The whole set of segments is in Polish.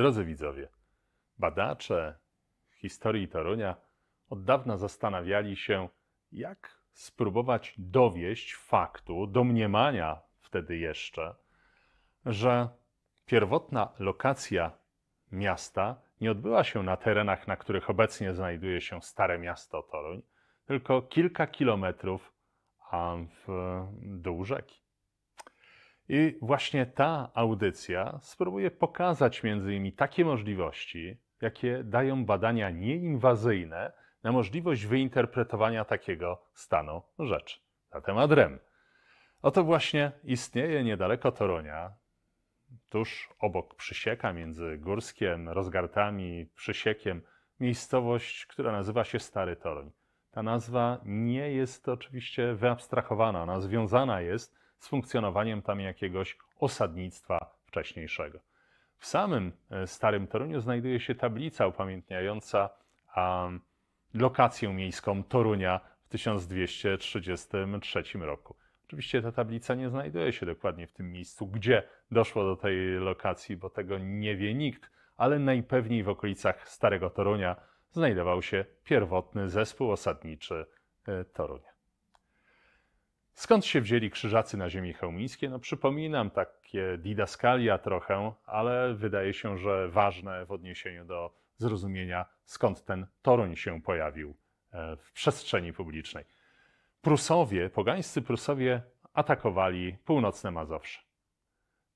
Drodzy widzowie, badacze historii Torunia od dawna zastanawiali się, jak spróbować dowieść faktu, domniemania wtedy jeszcze, że pierwotna lokacja miasta nie odbyła się na terenach, na których obecnie znajduje się stare miasto Toruń, tylko kilka kilometrów w dół rzeki. I właśnie ta audycja spróbuje pokazać między innymi takie możliwości, jakie dają badania nieinwazyjne na możliwość wyinterpretowania takiego stanu rzeczy na temat REM. Oto właśnie istnieje niedaleko Toronia, tuż obok Przysieka, między Górskiem, Rozgartami, Przysiekiem, miejscowość, która nazywa się Stary Toroń. Ta nazwa nie jest oczywiście wyabstrahowana, ona związana jest z funkcjonowaniem tam jakiegoś osadnictwa wcześniejszego. W samym e, Starym Toruniu znajduje się tablica upamiętniająca um, lokację miejską Torunia w 1233 roku. Oczywiście ta tablica nie znajduje się dokładnie w tym miejscu, gdzie doszło do tej lokacji, bo tego nie wie nikt, ale najpewniej w okolicach Starego Torunia znajdował się pierwotny zespół osadniczy e, Torunia. Skąd się wzięli krzyżacy na ziemi chełmińskiej? No przypominam takie didaskalia trochę, ale wydaje się, że ważne w odniesieniu do zrozumienia, skąd ten Toruń się pojawił e, w przestrzeni publicznej. Prusowie, pogańscy Prusowie atakowali północne Mazowsze.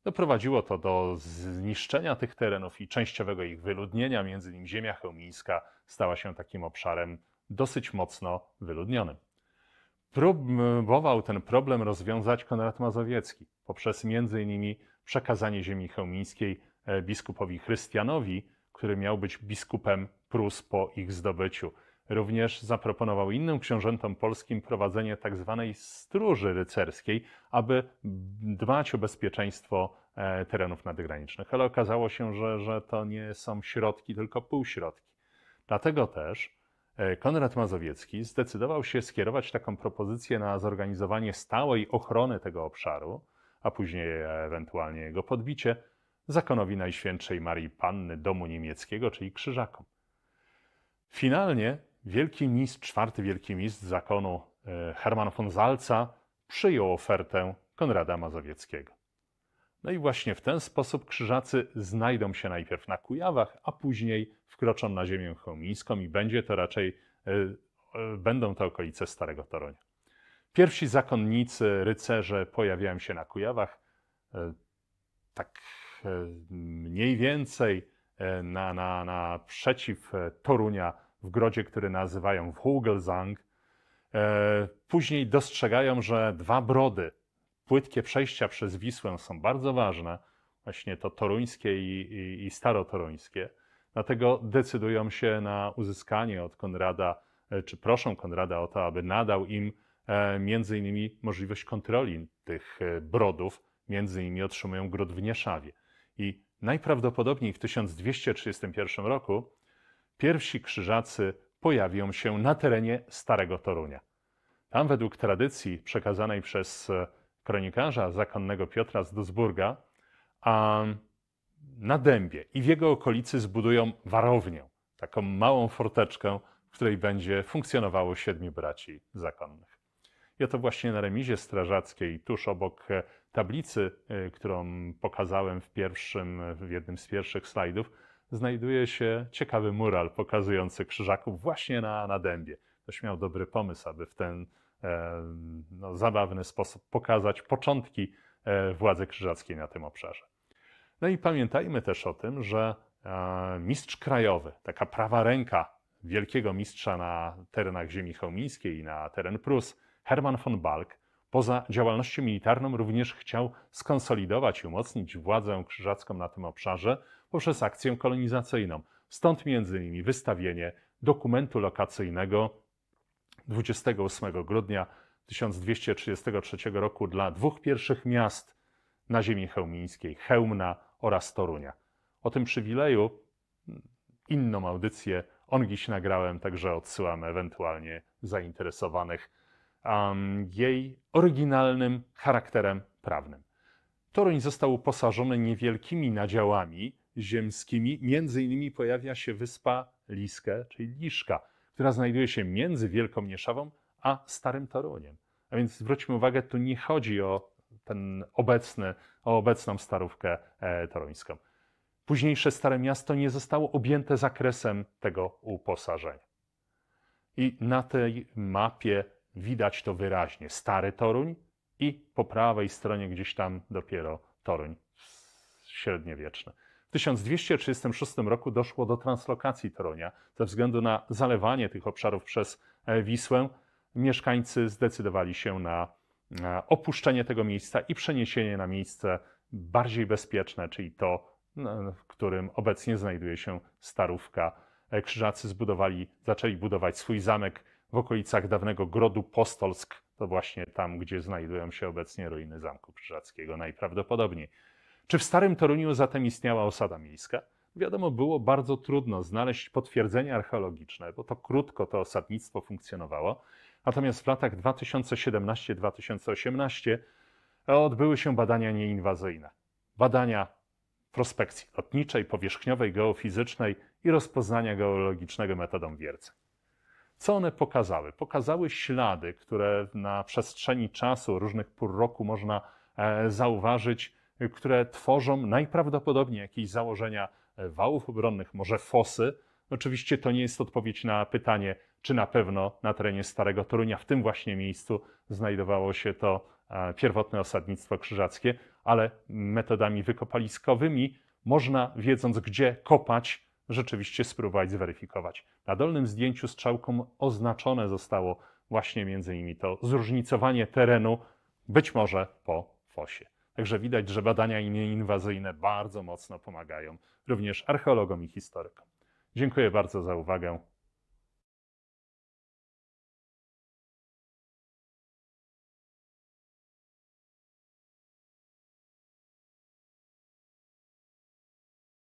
Doprowadziło to do zniszczenia tych terenów i częściowego ich wyludnienia, między innymi ziemia chełmińska stała się takim obszarem dosyć mocno wyludnionym próbował ten problem rozwiązać Konrad Mazowiecki poprzez m.in. przekazanie ziemi chełmińskiej e, biskupowi Chrystianowi, który miał być biskupem Prus po ich zdobyciu. Również zaproponował innym książętom polskim prowadzenie tzw. Tak stróży rycerskiej, aby dbać o bezpieczeństwo e, terenów nadgranicznych. Ale okazało się, że, że to nie są środki, tylko półśrodki. Dlatego też E, Konrad Mazowiecki zdecydował się skierować taką propozycję na zorganizowanie stałej ochrony tego obszaru, a później e, ewentualnie jego podbicie, zakonowi Najświętszej Marii Panny Domu Niemieckiego, czyli Krzyżakom. Finalnie wielki mistrz, czwarty wielki mistrz zakonu e, Hermann von Salza przyjął ofertę Konrada Mazowieckiego. No i właśnie w ten sposób krzyżacy znajdą się najpierw na Kujawach, a później wkroczą na ziemię chomińską i będzie to raczej, e, e, będą to okolice Starego Toronia. Pierwsi zakonnicy, rycerze pojawiają się na Kujawach e, tak mniej więcej na, na, na przeciw Torunia w grodzie, który nazywają Vogelzang. Później dostrzegają, że dwa brody płytkie przejścia przez Wisłę są bardzo ważne, właśnie to toruńskie i, i, i starotoruńskie. Dlatego decydują się na uzyskanie od Konrada, e, czy proszą Konrada o to, aby nadał im e, między innymi możliwość kontroli tych e, brodów, między innymi otrzymują grot w Nieszawie. I najprawdopodobniej w 1231 roku pierwsi krzyżacy pojawią się na terenie Starego Torunia. Tam według tradycji przekazanej przez kronikarza zakonnego Piotra z a na dębie i w jego okolicy zbudują warownię, taką małą forteczkę, w której będzie funkcjonowało siedmiu braci zakonnych. I oto właśnie na remizie strażackiej, tuż obok e, tablicy, e, którą pokazałem w, pierwszym, w jednym z pierwszych slajdów, znajduje się ciekawy mural pokazujący krzyżaków właśnie na, na dębie. Ktoś miał dobry pomysł, aby w ten no, zabawny sposób pokazać początki e, władzy krzyżackiej na tym obszarze. No i pamiętajmy też o tym, że e, mistrz krajowy, taka prawa ręka wielkiego mistrza na terenach ziemi chełmińskiej i na teren Prus, Hermann von Balk, poza działalnością militarną również chciał skonsolidować i umocnić władzę krzyżacką na tym obszarze poprzez akcję kolonizacyjną. Stąd między innymi wystawienie dokumentu lokacyjnego 28 grudnia 1233 roku dla dwóch pierwszych miast na ziemi chełmińskiej, Chełmna oraz Torunia. O tym przywileju mm, inną audycję on dziś nagrałem, także odsyłam ewentualnie zainteresowanych um, jej oryginalnym charakterem prawnym. Toruń został uposażony niewielkimi nadziałami ziemskimi, między innymi pojawia się wyspa Liskę, czyli Liszka – która znajduje się między Wielką Mieszawą a Starym Toruniem. A więc zwróćmy uwagę, tu nie chodzi o ten obecny, o obecną starówkę e, toruńską. Późniejsze Stare Miasto nie zostało objęte zakresem tego uposażenia. I na tej mapie widać to wyraźnie. Stary Toruń i po prawej stronie gdzieś tam dopiero Toruń średniowieczny. 1236 roku doszło do translokacji Toronia Ze względu na zalewanie tych obszarów przez e, Wisłę, mieszkańcy zdecydowali się na e, opuszczenie tego miejsca i przeniesienie na miejsce bardziej bezpieczne, czyli to, w którym obecnie znajduje się Starówka. E, krzyżacy zbudowali, zaczęli budować swój zamek w okolicach dawnego grodu Postolsk, to właśnie tam, gdzie znajdują się obecnie ruiny Zamku Krzyżackiego najprawdopodobniej. Czy w Starym Toruniu zatem istniała osada miejska? Wiadomo, było bardzo trudno znaleźć potwierdzenia archeologiczne, bo to krótko to osadnictwo funkcjonowało. Natomiast w latach 2017-2018 e, odbyły się badania nieinwazyjne. Badania prospekcji lotniczej, powierzchniowej, geofizycznej i rozpoznania geologicznego metodą wiercy. Co one pokazały? Pokazały ślady, które na przestrzeni czasu różnych pór roku można e, zauważyć które tworzą najprawdopodobniej jakieś założenia e, wałów obronnych, może fosy. Oczywiście to nie jest odpowiedź na pytanie, czy na pewno na terenie Starego Torunia, w tym właśnie miejscu, znajdowało się to e, pierwotne osadnictwo krzyżackie, ale metodami wykopaliskowymi można, wiedząc gdzie kopać, rzeczywiście spróbować zweryfikować. Na dolnym zdjęciu strzałką oznaczone zostało właśnie między innymi to zróżnicowanie terenu, być może po fosie. Także widać, że badania nieinwazyjne bardzo mocno pomagają również archeologom i historykom. Dziękuję bardzo za uwagę.